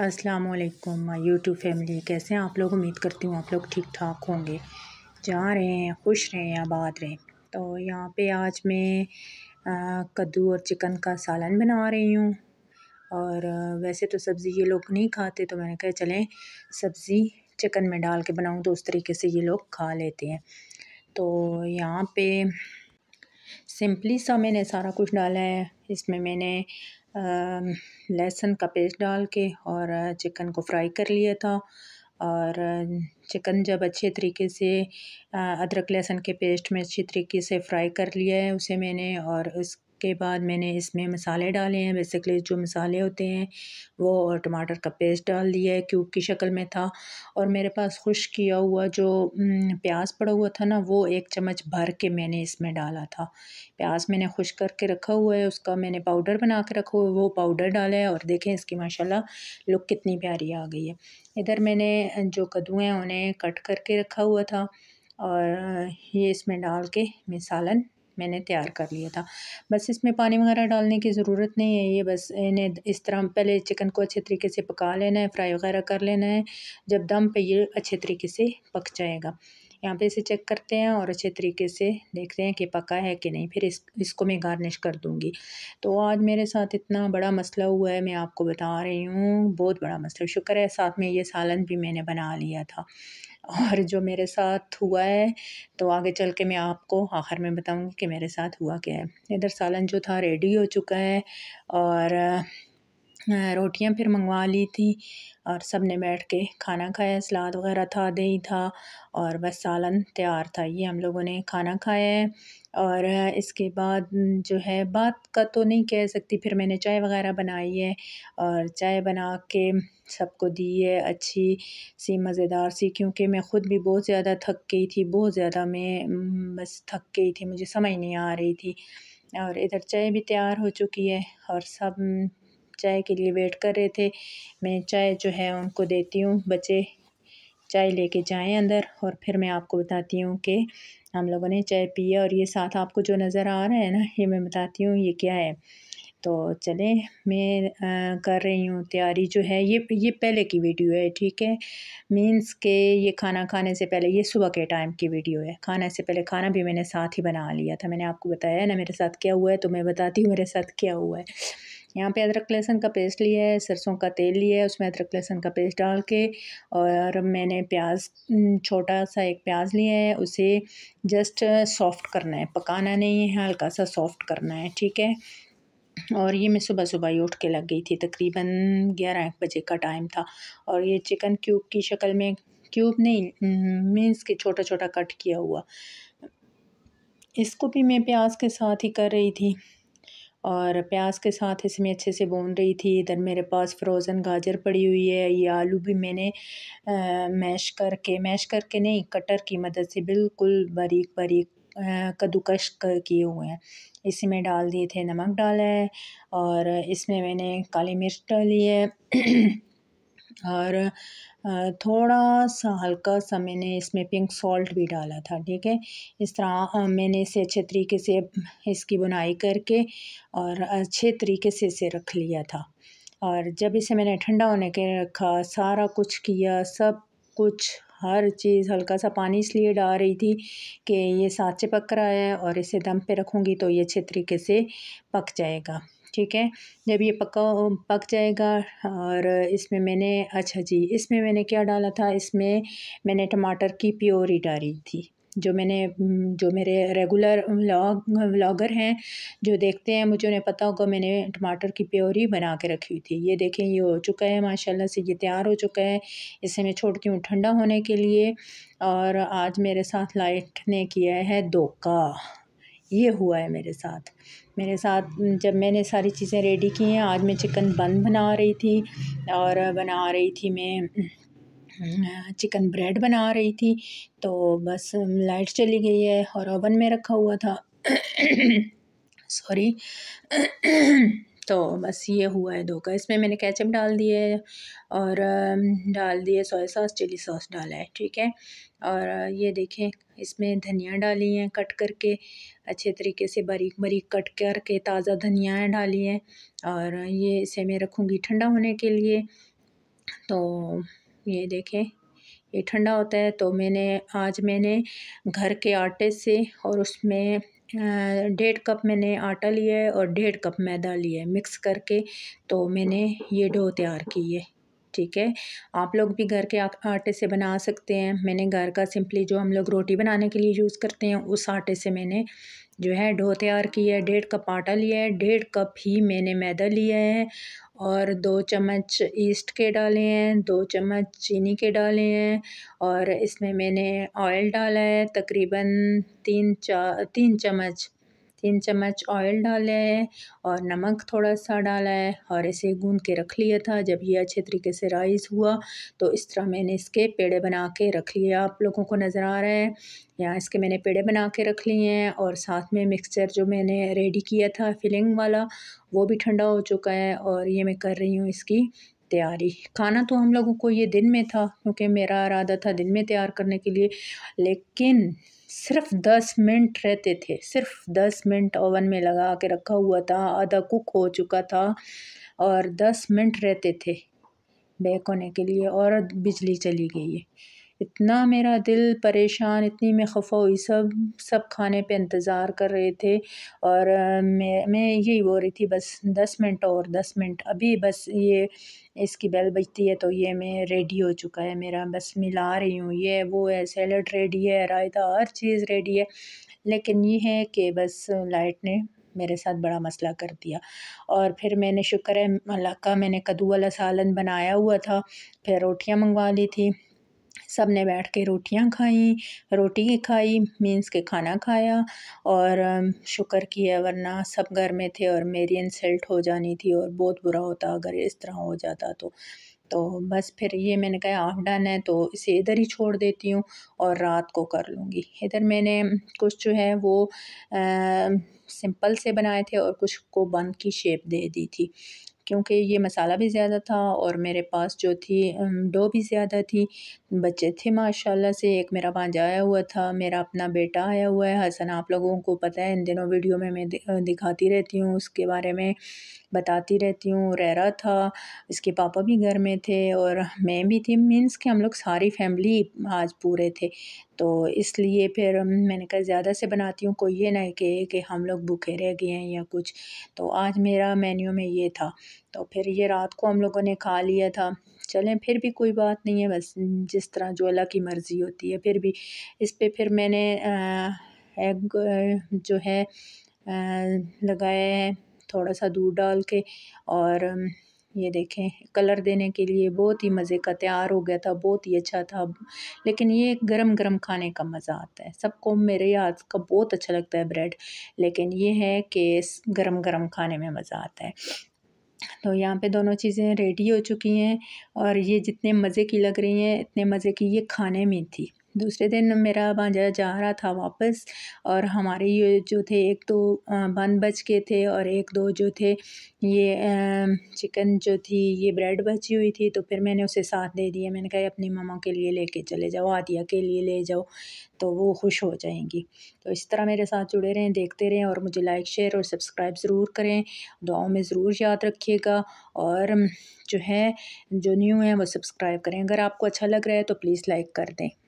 अस्सलाम वालेकुम my YouTube family कैसे हैं आप लोग उम्मीद करती हूँ आप लोग ठीक ठाक होंगे जा रहे हैं खुश रहें आबाद रहें तो यहाँ पे आज मैं कद्दू और चिकन का सालन बना रही हूँ और वैसे तो सब्ज़ी ये लोग नहीं खाते तो मैंने कहा चलें सब्ज़ी चिकन में डाल के बनाऊँ तो उस तरीके से ये लोग खा लेते हैं तो यहाँ पर सिंपली सा मैंने सारा कुछ डाला है इसमें मैंने लहसुन का पेस्ट डाल के और चिकन को फ्राई कर लिया था और चिकन जब अच्छे तरीके से अदरक लहसुन के पेस्ट में अच्छी तरीके से फ्राई कर लिया है उसे मैंने और उस उसके बाद मैंने इसमें मसाले डाले हैं बेसिकली जो मसाले होते हैं वो और टमाटर का पेस्ट डाल दिया है क्यूब की शक्ल में था और मेरे पास खुश किया हुआ जो प्याज पड़ा हुआ था ना वो एक चम्मच भर के मैंने इसमें डाला था प्याज मैंने खुश करके रखा हुआ है उसका मैंने पाउडर बना के रखा हुआ है वो पाउडर डाला है और देखें इसकी माशा लुक कितनी प्यारी आ गई है इधर मैंने जो कद्दू हैं उन्हें कट करके रखा हुआ था और ये इसमें डाल के मैं सालन मैंने तैयार कर लिया था बस इसमें पानी वगैरह डालने की ज़रूरत नहीं है ये बस इन्हें इस तरह पहले चिकन को अच्छे तरीके से पका लेना है फ्राई वगैरह कर लेना है जब दम पे ये अच्छे तरीके से पक जाएगा यहाँ पे इसे चेक करते हैं और अच्छे तरीके से देखते हैं कि पका है कि नहीं फिर इस इसको मैं गार्निश कर दूँगी तो आज मेरे साथ इतना बड़ा मसला हुआ है मैं आपको बता रही हूँ बहुत बड़ा मसला शुक्र है साथ में ये सालन भी मैंने बना लिया था और जो मेरे साथ हुआ है तो आगे चल के मैं आपको आखिर में बताऊँगी कि मेरे साथ हुआ क्या है इधर सालन जो था रेडी हो चुका है और रोटियाँ फिर मंगवा ली थी और सब ने बैठ के खाना खाया सलाद वगैरह था दही था और बस सालन तैयार था ये हम लोगों ने खाना खाया है और इसके बाद जो है बात का तो नहीं कह सकती फिर मैंने चाय वगैरह बनाई है और चाय बना के सबको दी है अच्छी सी मज़ेदार सी क्योंकि मैं ख़ुद भी बहुत ज़्यादा थक गई थी बहुत ज़्यादा मैं बस थक गई थी मुझे समझ नहीं आ रही थी और इधर चाय भी तैयार हो चुकी है और सब चाय के लिए वेट कर रहे थे मैं चाय जो है उनको देती हूँ बच्चे चाय लेके जाएं अंदर और फिर मैं आपको बताती हूँ कि हम लोगों ने चाय पी है और ये साथ आपको जो नज़र आ रहा है ना ये मैं बताती हूँ ये क्या है तो चलें मैं आ, कर रही हूँ तैयारी जो है ये ये पहले की वीडियो है ठीक है मींस के ये खाना खाने से पहले ये सुबह के टाइम की वीडियो है खाने से पहले खाना भी मैंने साथ ही बना लिया था मैंने आपको बताया ना मेरे साथ क्या हुआ है तो मैं बताती हूँ मेरे साथ क्या हुआ है यहाँ पे अदरक लहसुन का पेस्ट लिया है सरसों का तेल लिया है उसमें अदरक लहसुन का पेस्ट डाल के और मैंने प्याज छोटा सा एक प्याज लिया है उसे जस्ट सॉफ्ट करना है पकाना नहीं है हल्का सा सॉफ्ट करना है ठीक है और ये मैं सुबह सुबह ही उठ के लग गई थी तकरीबन ग्यारह एक बजे का टाइम था और ये चिकन क्यूब की शक्ल में क्यूब नहीं मीन्स के छोटा छोटा कट किया हुआ इसको भी मैं प्याज के साथ ही कर रही थी और प्याज के साथ इसमें अच्छे से भून रही थी इधर मेरे पास फ़्रोज़न गाजर पड़ी हुई है ये आलू भी मैंने मैश करके मैश करके नहीं कटर की मदद से बिल्कुल बारीक बारीक कद्दूकश किए हुए हैं इसी में डाल दिए थे नमक डाला है और इसमें मैंने काली मिर्च डाली है और थोड़ा सा हल्का सा मैंने इसमें पिंक सॉल्ट भी डाला था ठीक है इस तरह मैंने इसे अच्छे तरीके से इसकी बुनाई करके और अच्छे तरीके से इसे रख लिया था और जब इसे मैंने ठंडा होने के रखा सारा कुछ किया सब कुछ हर चीज़ हल्का सा पानी इसलिए डाल रही थी कि ये साथ से पक रहा है और इसे दम पे रखूँगी तो ये अच्छे तरीके से पक जाएगा ठीक है जब ये पका पक जाएगा और इसमें मैंने अच्छा जी इसमें मैंने क्या डाला था इसमें मैंने टमाटर की प्योरी डाली थी जो मैंने जो मेरे रेगुलर व्लॉग व्लॉगर हैं जो देखते हैं मुझे उन्हें पता होगा मैंने टमाटर की प्योरी बना के रखी हुई थी ये देखें ये हो चुका है माशाल्लाह से ये तैयार हो चुका है इसे मैं छोड़ती हूँ ठंडा होने के लिए और आज मेरे साथ लाइट ने किया है धोखा ये हुआ है मेरे साथ मेरे साथ जब मैंने सारी चीज़ें रेडी की हैं आज मैं चिकन बन बना रही थी और बना रही थी मैं चिकन ब्रेड बना रही थी तो बस लाइट चली गई है और ओवन में रखा हुआ था सॉरी तो बस ये हुआ है धोखा इसमें मैंने कैचअप डाल दिए और डाल दिए सोया सॉस चिली सॉस डाला है ठीक है और ये देखें इसमें धनिया डाली हैं कट करके अच्छे तरीके से बारीक बारीक कट करके ताज़ा धनिया डाली हैं और ये इसे मैं रखूँगी ठंडा होने के लिए तो ये देखें ये ठंडा होता है तो मैंने आज मैंने घर के आटे से और उसमें डेढ़ कप मैंने आटा लिया है और डेढ़ कप मैदा लिया है मिक्स करके तो मैंने ये डो तैयार की है ठीक है आप लोग भी घर के आटे से बना सकते हैं मैंने घर का सिंपली जो हम लोग रोटी बनाने के लिए यूज़ करते हैं उस आटे से मैंने जो है डो तैयार किया है डेढ़ कप आटा लिया है डेढ़ कप ही मैंने मैदा लिया है और दो चम्मच ईस्ट के डाले हैं दो चम्मच चीनी के डाले हैं और इसमें मैंने ऑयल डाला है तकरीबन तीन चार तीन चम्मच तीन चम्मच ऑयल डाला है और नमक थोड़ा सा डाला है और इसे गूंद के रख लिया था जब ये अच्छे तरीके से राइस हुआ तो इस तरह मैंने इसके पेड़े बना के रख लिया आप लोगों को नज़र आ रहा है यहाँ इसके मैंने पेड़े बना के रख लिए हैं और साथ में मिक्सचर जो मैंने रेडी किया था फिलिंग वाला वो भी ठंडा हो चुका है और ये मैं कर रही हूँ इसकी तैयारी खाना तो हम लोगों को ये दिन में था क्योंकि मेरा इरादा था दिन में तैयार करने के लिए लेकिन सिर्फ दस मिनट रहते थे सिर्फ दस मिनट ओवन में लगा के रखा हुआ था आधा कुक हो चुका था और दस मिनट रहते थे बैक होने के लिए और बिजली चली गई है इतना मेरा दिल परेशान इतनी मैं खफा हुई सब सब खाने पे इंतज़ार कर रहे थे और मैं मैं यही बोल रही थी बस दस मिनट और दस मिनट अभी बस ये इसकी बेल बजती है तो ये मैं रेडी हो चुका है मेरा बस मिला रही हूँ ये वो है सैलड रेडी है रायता हर चीज़ रेडी है लेकिन ये है कि बस लाइट ने मेरे साथ बड़ा मसला कर दिया और फिर मैंने शुक्र है अल्लाह का मैंने कद्दू वाला सालन बनाया हुआ था फिर रोटियां मंगवा ली थी सब ने बैठ के रोटियाँ खाई रोटी खाई मीन्स के खाना खाया और शुक्र किया वरना सब घर में थे और मेरी इंसल्ट हो जानी थी और बहुत बुरा होता अगर इस तरह हो जाता तो तो बस फिर ये मैंने कहा आप डन है तो इसे इधर ही छोड़ देती हूँ और रात को कर लूँगी इधर मैंने कुछ जो है वो आ, सिंपल से बनाए थे और कुछ को बंद की शेप दे दी थी क्योंकि ये मसाला भी ज़्यादा था और मेरे पास जो थी डो भी ज़्यादा थी बच्चे थे माशाल्लाह से एक मेरा भांजा आया हुआ था मेरा अपना बेटा आया हुआ है हसन आप लोगों को पता है इन दिनों वीडियो में मैं दिखाती रहती हूँ उसके बारे में बताती रहती हूँ रह रहा था इसके पापा भी घर में थे और मैं भी थी मीन्स कि हम लोग सारी फैमिली आज पूरे थे तो इसलिए फिर मैंने कहा ज़्यादा से बनाती हूँ कोई ये नहीं कहे कि हम लोग भूखे रह गए हैं या कुछ तो आज मेरा मेन्यू में ये था तो फिर ये रात को हम लोगों ने खा लिया था चलें फिर भी कोई बात नहीं है बस जिस तरह जो अल्लाह की मर्ज़ी होती है फिर भी इस पर फिर मैंने एग जो है लगाया है थोड़ा सा दूध डाल के और ये देखें कलर देने के लिए बहुत ही मज़े का तैयार हो गया था बहुत ही अच्छा था लेकिन ये गरम गरम खाने का मज़ा आता है सबको मेरे याद का बहुत अच्छा लगता है ब्रेड लेकिन ये है कि गरम गरम खाने में मज़ा आता है तो यहाँ पे दोनों चीज़ें रेडी हो चुकी हैं और ये जितने मज़े की लग रही हैं इतने मज़े की ये खाने में थी दूसरे दिन मेरा भांजा जा रहा था वापस और हमारे ये जो थे एक तो बन बच के थे और एक दो जो थे ये चिकन जो थी ये ब्रेड बची हुई थी तो फिर मैंने उसे साथ दे दिया मैंने कहा अपनी ममा के लिए लेके चले जाओ आदिया के लिए ले जाओ तो वो खुश हो जाएंगी तो इस तरह मेरे साथ जुड़े रहें देखते रहें और मुझे लाइक शेयर और सब्सक्राइब ज़रूर करें दुआओं में ज़रूर याद रखिएगा और जो है जो न्यू है वो सब्सक्राइब करें अगर आपको अच्छा लग रहा है तो प्लीज़ लाइक कर दें